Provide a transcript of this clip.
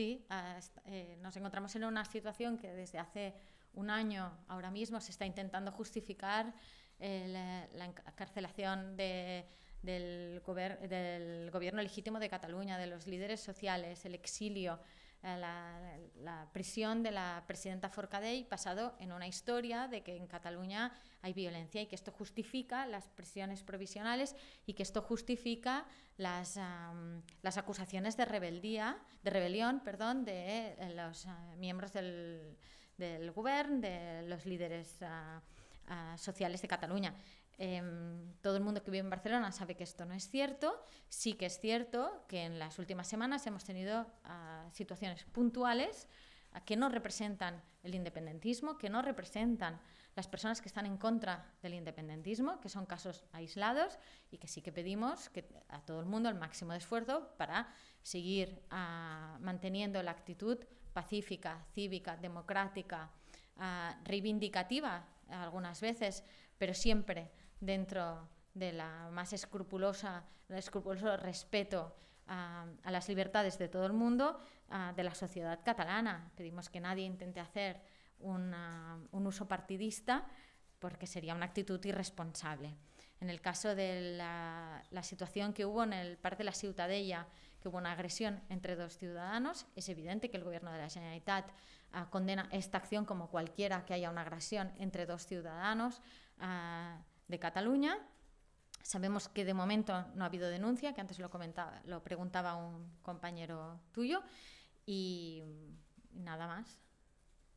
sí, eh, nos encontramos en una situación que desde hace un año ahora mismo se está intentando justificar eh, la, encarcelación del, del, gobierno legítimo de Cataluña, de los líderes sociales, el exilio. Eh, la, prisión de la presidenta Forcadell pasado en una historia de que en Cataluña hay violencia y que esto justifica las prisiones provisionales y que esto justifica las, las acusaciones de rebeldía, de rebelión, perdón, de eh, los eh, miembros del, del gobierno, de los líderes ah, Ah, sociales de Cataluña. Em, todo el mundo que vive en Barcelona sabe que esto no es cierto. Sí que es cierto que en las últimas semanas hemos tenido ah, situaciones puntuales ah, que no representan el independentismo, que no representan las personas que están en contra del independentismo, que son casos aislados y que sí que pedimos a todo el mundo el máximo de esfuerzo para seguir manteniendo la actitud pacífica, cívica, democrática, Ah, reivindicativa algunas veces, pero siempre dentro de la más escrupulosa, escrupuloso respeto ah, a, las libertades de todo el mundo, ah, de la sociedad catalana. Pedimos que nadie intente hacer un uso partidista porque sería una actitud irresponsable. En el caso de la, la situación que hubo en el Parque de la Ciutadella, que hubo una agresión entre dos ciudadanos. Es evidente que el Gobierno de la Generalitat ah, condena esta acción como cualquiera que haya una agresión entre dos ciudadanos ah, de Cataluña. Sabemos que de momento no ha habido denuncia, que antes lo, comentaba, lo preguntaba un compañero tuyo, y nada más.